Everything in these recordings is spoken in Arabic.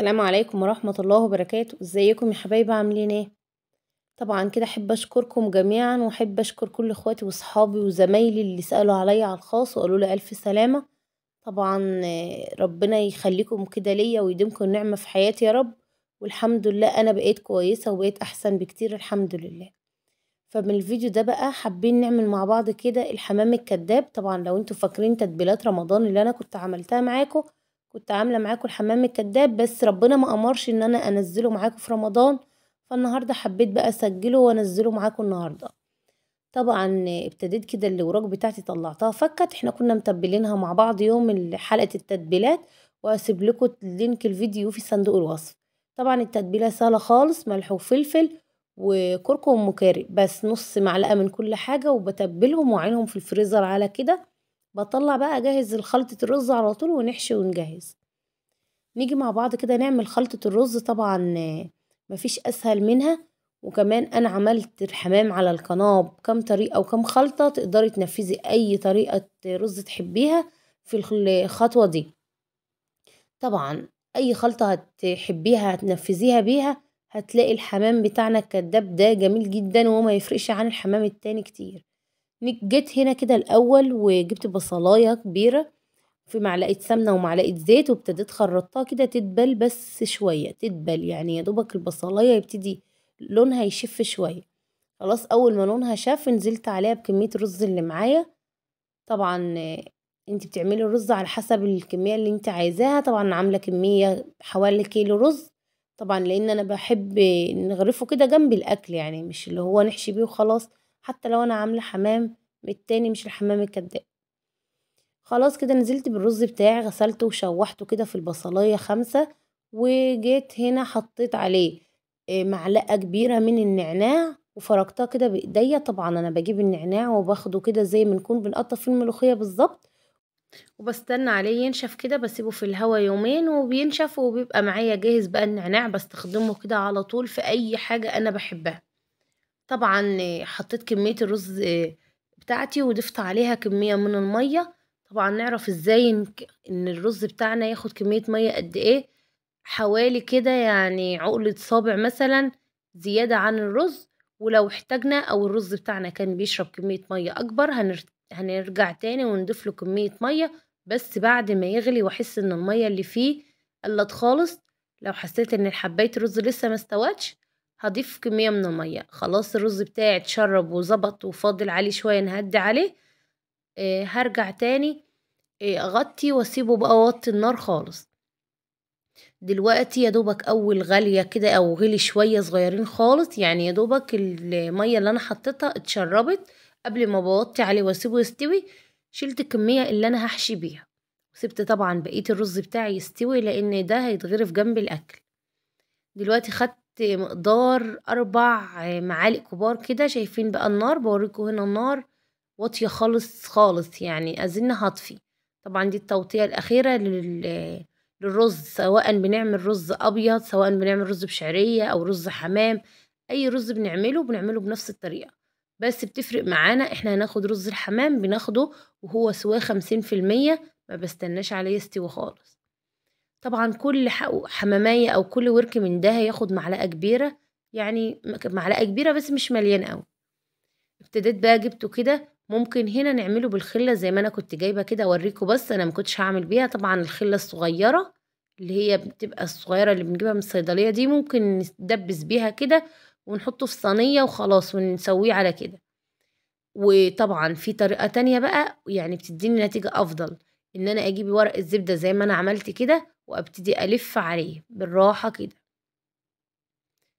السلام عليكم ورحمة الله وبركاته ازيكم يا حبايبي عاملين ايه طبعا كده احب اشكركم جميعا واحب اشكر كل اخواتي وصحابي وزمايلي اللي سألوا عليا على الخاص وقالوا لي الف سلامة طبعا آه، ربنا يخليكم كده ليا ويديمكم نعمة في حياتي يا رب والحمد لله انا بقيت كويسة وبقيت احسن بكتير الحمد لله فمن الفيديو ده بقى حابين نعمل مع بعض كده الحمام الكذاب طبعا لو انتوا فاكرين تتبيلات رمضان اللي انا كنت عملتها معاكم كنت عاملة معاكم الحمام الكداب بس ربنا ما أمرش إن أنا أنزله معاكم في رمضان فالنهاردة حبيت بقى أسجله وأنزله معاكم النهاردة طبعا ابتديت كده الوراق بتاعتي طلعتها فكت احنا كنا متبلينها مع بعض يوم حلقة التتبيلات واسيب لكم لينك الفيديو في صندوق الوصف طبعا التتبيله سهله خالص ملح وفلفل وكركم ومكاري بس نص معلقه من كل حاجه وبتبلهم واعينهم في الفريزر على كده بطلع بقى اجهز خلطة الرز على طول ونحشي ونجهز نيجي مع بعض كده نعمل خلطة الرز طبعا مفيش اسهل منها وكمان انا عملت الحمام على القناه بكام طريقه وكام خلطه تقدري تنفذي اي طريقه رز تحبيها في الخطوه دي طبعا اي خلطه هتحبيها هتنفذيها بيها هتلاقي الحمام بتاعنا الكداب ده جميل جدا وما يفرقش عن الحمام التاني كتير جيت هنا كده الأول وجبت بصلاية كبيرة في معلقة سمنة ومعلقة زيت وابتديت خرطتها كده تدبل بس شوية تدبل يعني يا دوبك البصلاية يبتدي لونها يشف شوية خلاص أول ما لونها شاف نزلت عليها بكمية رز اللي معايا طبعا انت بتعملي الرز على حسب الكمية اللي انت عايزاها طبعا عاملة كمية حوالي كيلو رز طبعا لان انا بحب نغرفه كده جنب الاكل يعني مش اللي هو نحشي بيه وخلاص حتى لو انا عامله حمام التاني مش الحمام الكداب خلاص كده نزلت بالرز بتاعي غسلته وشوحته كده في البصلايه خمسة وجيت هنا حطيت عليه آه، معلقه كبيره من النعناع وفركتها كده بايديا طبعا انا بجيب النعناع وباخده كده زي ما نكون بنقطف في الملوخيه بالظبط وبستنى عليه ينشف كده بسيبه في الهوا يومين وبينشف وبيبقى معايا جاهز بقى النعناع بستخدمه كده على طول في اي حاجه انا بحبها طبعا حطيت كمية الرز بتاعتي وضفت عليها كمية من المية طبعا نعرف ازاي ان الرز بتاعنا ياخد كمية مية قد ايه حوالي كده يعني عقلة صابع مثلا زيادة عن الرز ولو احتاجنا او الرز بتاعنا كان بيشرب كمية مية اكبر هنرجع تاني ونضيف له كمية مية بس بعد ما يغلي واحس ان المية اللي فيه قلت خالص لو حسيت ان حباية الرز لسه ما استوتش هضيف كمية من المية خلاص الرز بتاعي اتشرب وظبط وفاضل عليه شوية نهدي عليه آه هرجع تاني آه اغطي واسيبه بقى اوطي النار خالص دلوقتي يا دوبك اول غالية كده او غلي شوية صغيرين خالص يعني يا دوبك المية اللي انا حطيتها اتشربت قبل ما بوطي عليه واسيبه يستوي شلت الكمية اللي انا هحشي بيها وسبت طبعا بقية الرز بتاعي يستوي لان ده هيتغرف جنب الاكل دلوقتي خدت مقدار أربع معالق كبار كده شايفين بقى النار بوريكم هنا النار واطية خالص خالص يعني أظن هطفي طبعا دي التوطية الأخيرة لل للرز سواء بنعمل رز أبيض سواء بنعمل رز بشعرية أو رز حمام أي رز بنعمله بنعمله بنفس الطريقة بس بتفرق معانا احنا هناخد رز الحمام بناخده وهو سواه خمسين في المية ما بستناش عليه يستوي خالص طبعا كل حمامية أو كل ورك من ده هياخد معلقة كبيرة يعني معلقة كبيرة بس مش مليان قوي ابتديت بقى جبته كده ممكن هنا نعمله بالخلة زي ما أنا كنت جايبة كده أوريكوا بس أنا مكنتش هعمل بيها طبعا الخلة الصغيرة اللي هي بتبقى الصغيرة اللي بنجيبها من الصيدلية دي ممكن ندبس بيها كده ونحطه في صينية وخلاص ونسويه على كده وطبعا في طريقة تانية بقى يعني بتديني نتيجة أفضل إن أنا أجيب ورق الزبدة زي ما أنا عملت كده وأبتدي ألف عليه بالراحة كده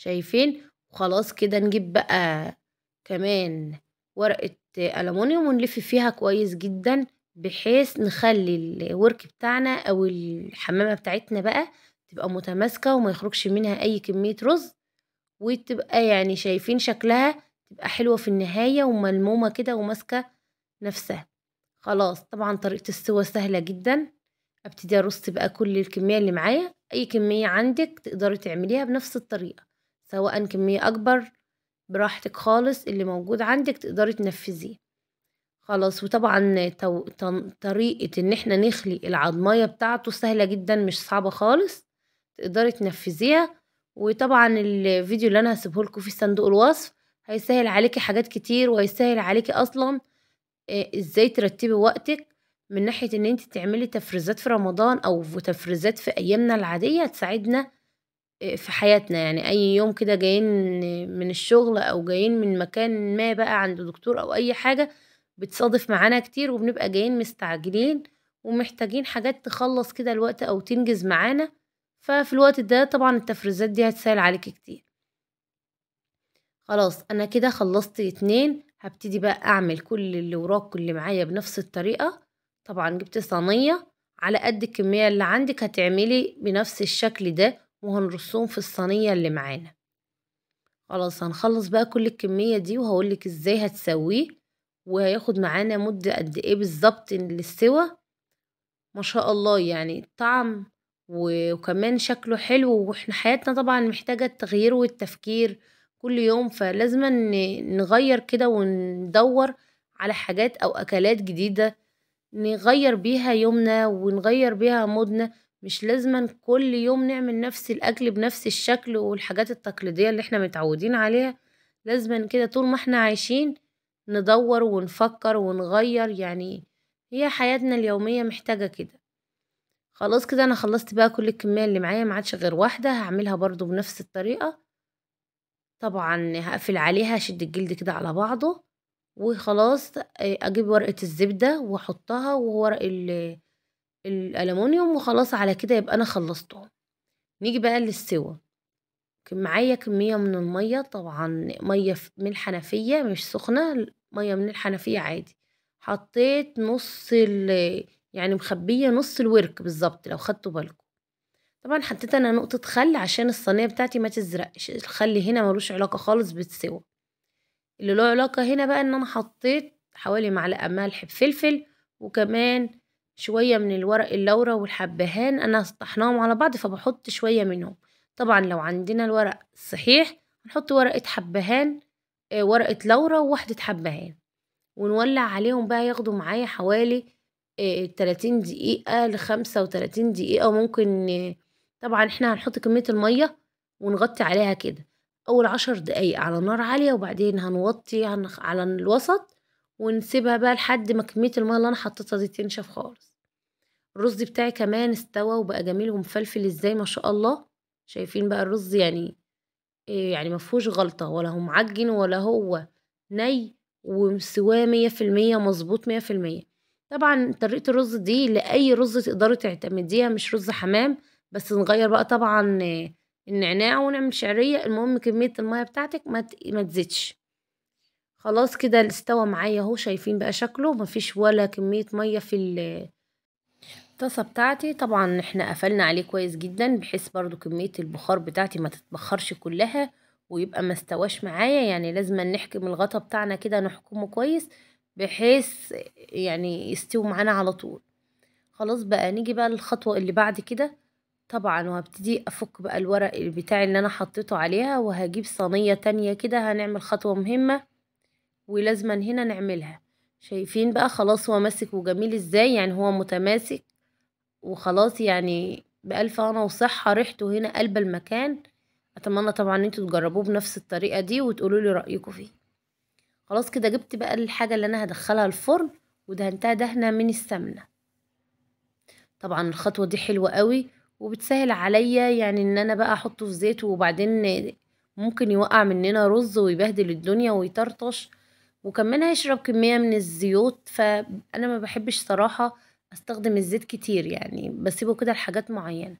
شايفين وخلاص كده نجيب بقى كمان ورقة ألمونيوم ونلف فيها كويس جدا بحيث نخلي الورك بتاعنا أو الحمامة بتاعتنا بقى تبقى متماسكة وما يخرجش منها أي كمية رز وتبقى يعني شايفين شكلها تبقى حلوة في النهاية وملمومة كده وماسكة نفسها خلاص طبعا طريقة السوا سهلة جدا ابتدي ارص بقى كل الكمية اللي معايا اي كمية عندك تقدري تعمليها بنفس الطريقة سواء كمية اكبر براحتك خالص اللي موجود عندك تقدري تنفذيه خلاص وطبعا تو... تن... طريقة ان احنا نخلي العضماية بتاعته سهلة جدا مش صعبة خالص تقدري تنفذيها وطبعا الفيديو اللي انا هسيبهولكوا في صندوق الوصف هيسهل عليكي حاجات كتير وهيسهل عليكي اصلا آه، ازاي ترتبي وقتك من ناحية إن أنت تعملي تفريزات في رمضان أو في تفريزات في أيامنا العادية تساعدنا آه، في حياتنا يعني أي يوم كده جايين من الشغل أو جايين من مكان ما بقى عند دكتور أو أي حاجة بتصادف معانا كتير وبنبقى جايين مستعجلين ومحتاجين حاجات تخلص كده الوقت أو تنجز معانا ففي الوقت ده طبعا التفريزات دي هتسهل عليكي كتير خلاص أنا كده خلصت اتنين هبتدي بقى أعمل كل اللي وراك اللي معايا بنفس الطريقة طبعا جبت صينية على قد الكمية اللي عندك هتعملي بنفس الشكل ده وهنرصهم في الصينية اللي معانا خلاص هنخلص بقى كل الكمية دي وهقولك ازاي هتسويه وهياخد معانا مدة قد ايه بالظبط للسوى ما شاء الله يعني الطعم وكمان شكله حلو واحنا حياتنا طبعا محتاجة التغيير والتفكير كل يوم فلازم نغير كده وندور على حاجات او اكلات جديدة نغير بيها يومنا ونغير بيها مودنا مش لازما كل يوم نعمل نفس الأكل بنفس الشكل والحاجات التقليدية اللي احنا متعودين عليها لازما كده طول ما احنا عايشين ندور ونفكر ونغير يعني هي حياتنا اليومية محتاجة كده خلاص كده انا خلصت بقى كل الكمية اللي معايا معادش غير واحدة هعملها برضو بنفس الطريقة طبعا هقفل عليها هشد الجلد كده على بعضه وخلاص اجيب ورقة الزبدة واحطها وورق الالومنيوم وخلاص على كده يبقى انا خلصتهم نيجي بقى للسوى معايا كمية من المية طبعا مية من الحنفية مش سخنة مية من الحنفية عادي حطيت نص ال يعني مخبية نص الورك بالظبط لو خدتوا بالكم طبعا حطيت انا نقطة خل عشان الصينية بتاعتي ما تزرقش الخل هنا ملوش علاقة خالص بالسوى اللي له علاقة هنا بقى ان انا حطيت حوالي معلقة ملح بفلفل وكمان شوية من الورق اللورا والحبهان أنا طحناهم على بعض فبحط شوية منهم طبعا لو عندنا الورق صحيح هنحط ورقة حبهان آه، ورقة لورا وواحدة حبهان ونولع عليهم بقى ياخدوا معايا حوالي آه، تلاتين دقيقة لخمسة وتلاتين دقيقة ممكن آه، طبعا احنا هنحط كمية المية ونغطي عليها كده أول عشر دقايق على نار عالية وبعدين هنوطي على الوسط ونسيبها بقى لحد ما كمية المية اللي أنا حطيتها دي تنشف خالص الرز بتاعي كمان استوى وبقى جميل ومفلفل ازاي ما شاء الله شايفين بقى الرز يعني إيه، يعني مفهوش غلطة ولا هو معجن ولا هو ني ومسواه مية في المية مظبوط مية في المية طبعا طريقة الرز دي لأي رز تقدروا تعتمديها مش رز حمام بس نغير بقى طبعا النعناع ونعمل شعرية المهم كمية المية بتاعتك ما تزيدش خلاص كده استوى معايا اهو شايفين بقى شكله مفيش ولا كمية مية في الطاسة بتاعتي طبعا احنا قفلنا عليه كويس جدا بحيث برضو كمية البخار بتاعتي ما تتبخرش كلها ويبقى ما استواش معايا يعني لازم نحكم الغطا بتاعنا كده نحكمه كويس بحيث يعني يستوي معانا على طول خلاص بقى نيجي بقى للخطوة اللي بعد كده طبعا وهبتدي افك بقى الورق بتاعي اللي انا حطيته عليها وهجيب صينية تانية كده هنعمل خطوة مهمة ولازما هنا نعملها شايفين بقى خلاص هو ماسك وجميل ازاي يعني هو متماسك وخلاص يعني بألف انا وصحة ريحته هنا قلب المكان اتمنى طبعا ان انتوا تجربوه بنفس الطريقة دي وتقولوا لي رأيكم فيه خلاص كده جبت بقى الحاجة اللي انا هدخلها الفرن ودهنتها دهنة من السمنة طبعا الخطوة دي حلوة قوي وبتسهل عليا يعني ان انا بقى احطه في زيت وبعدين ممكن يوقع مننا رز ويبهدل الدنيا ويطرطش وكمان هيشرب كمية من الزيوت فانا ما بحبش صراحة استخدم الزيت كتير يعني بسيبه كده لحاجات معينة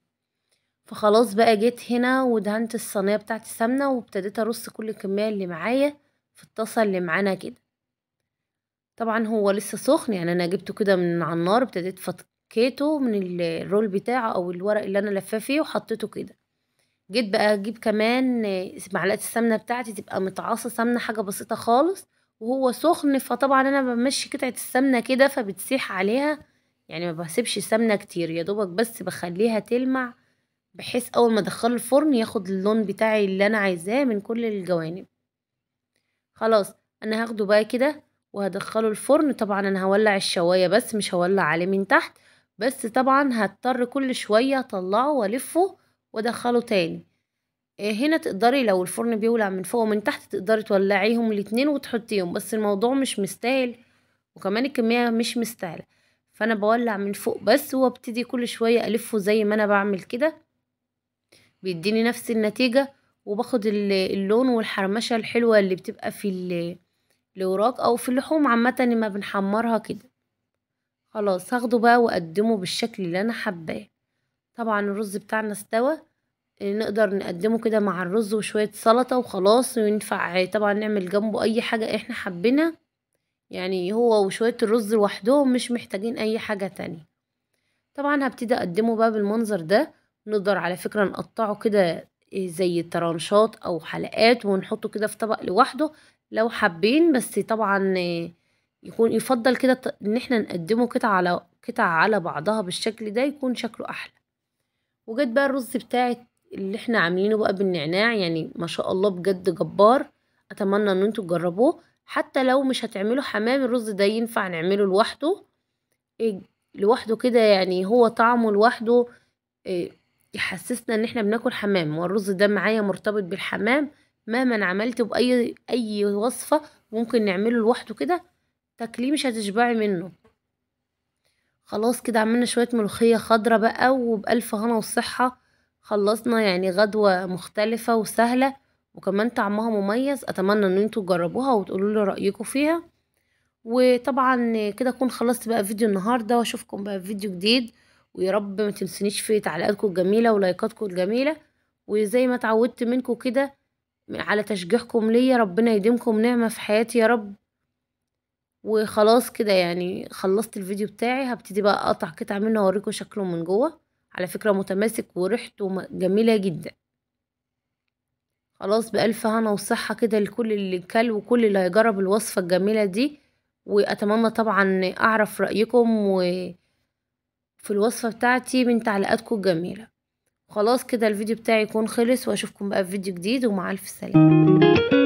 فخلاص بقى جيت هنا ودهنت الصينية بتاعتي سمنة وابتديت ارص كل الكمية اللي معايا في الطاسة اللي معانا كده طبعا هو لسه سخن يعني انا جبته كده من على النار ابتديت فكيته من الرول بتاعه او الورق اللي انا لفاه فيه وحطيته كده جيت بقى اجيب كمان معلقه السمنه بتاعتي تبقى متعاصه سمنه حاجه بسيطه خالص وهو سخن فطبعا انا بمشي قطعه السمنه كده فبتسيح عليها يعني ما بسيبش سمنه كتير يا دوبك بس بخليها تلمع بحيث اول ما ادخله الفرن ياخد اللون بتاعي اللي انا عايزاه من كل الجوانب خلاص انا هاخده بقى كده وهدخله الفرن طبعا انا هولع الشوايه بس مش هولع عليه من تحت بس طبعا هضطر كل شوية اطلعه والفه وادخله تاني آه، هنا تقدري لو الفرن بيولع من فوق ومن تحت تقدري تولعيهم الاتنين وتحطيهم بس الموضوع مش مستاهل وكمان الكمية مش مستاهلة فانا بولع من فوق بس وابتدي كل شوية الفه زي ما انا بعمل كده بيديني نفس النتيجة وباخد اللون والحرمشة الحلوة اللي بتبقى في الوراق او في اللحوم عامة لما بنحمرها كده خلاص هاخده بقى واقدمه بالشكل اللي انا حباه طبعا الرز بتاعنا استوى آه، نقدر نقدمه كده مع الرز وشوية سلطة وخلاص وينفع طبعا نعمل جنبه اي حاجة احنا حبينا يعني هو وشوية الرز لوحدهم مش محتاجين اي حاجة تانية طبعا هبتدي اقدمه بقى بالمنظر ده نقدر على فكرة نقطعه كده آه، زي طرنشات او حلقات ونحطه كده في طبق لوحده لو حابين بس طبعا آه، يكون يفضل كده ان احنا نقدمه قطع على قطع على بعضها بالشكل ده يكون شكله احلى وجت بقى الرز بتاعي اللي احنا عاملينه بقى بالنعناع يعني ما شاء الله بجد جبار اتمنى ان انتوا تجربوه حتى لو مش هتعملوا حمام الرز ده ينفع نعمله لوحده لوحده كده يعني هو طعمه لوحده آه، يحسسنا ان احنا بناكل حمام والرز ده معايا مرتبط بالحمام مهما عملته باي اي وصفه ممكن نعمله لوحده كده تاكليه مش هتشبعي منه خلاص كده عملنا شويه ملوخيه خضرة بقى وبالف هنا والصحه خلصنا يعني غدوه مختلفه وسهله وكمان طعمها مميز اتمنى ان انتوا تجربوها وتقولوا لي رايكم فيها وطبعا كده اكون خلصت بقى فيديو النهارده واشوفكم بقى في فيديو جديد ويا رب ما تنسونيش في تعليقاتكم الجميله ولايكاتكم الجميله وزي ما اتعودت منكم كده على تشجيعكم ليا ربنا يديمكم نعمه في حياتي يا رب وخلاص كده يعني خلصت الفيديو بتاعي هبتدي بقى اقطع قطع منه اوريكم شكله من جوه على فكرة متماسك وريحته جميلة جدا خلاص بألف هنا وصحة كده لكل اللي كل وكل اللي هيجرب الوصفة الجميلة دي وأتمنى طبعا أعرف رأيكم في الوصفة بتاعتي من تعليقاتكم الجميلة خلاص كده الفيديو بتاعي يكون خلص وأشوفكم بقى في فيديو جديد ومع ألف سلامة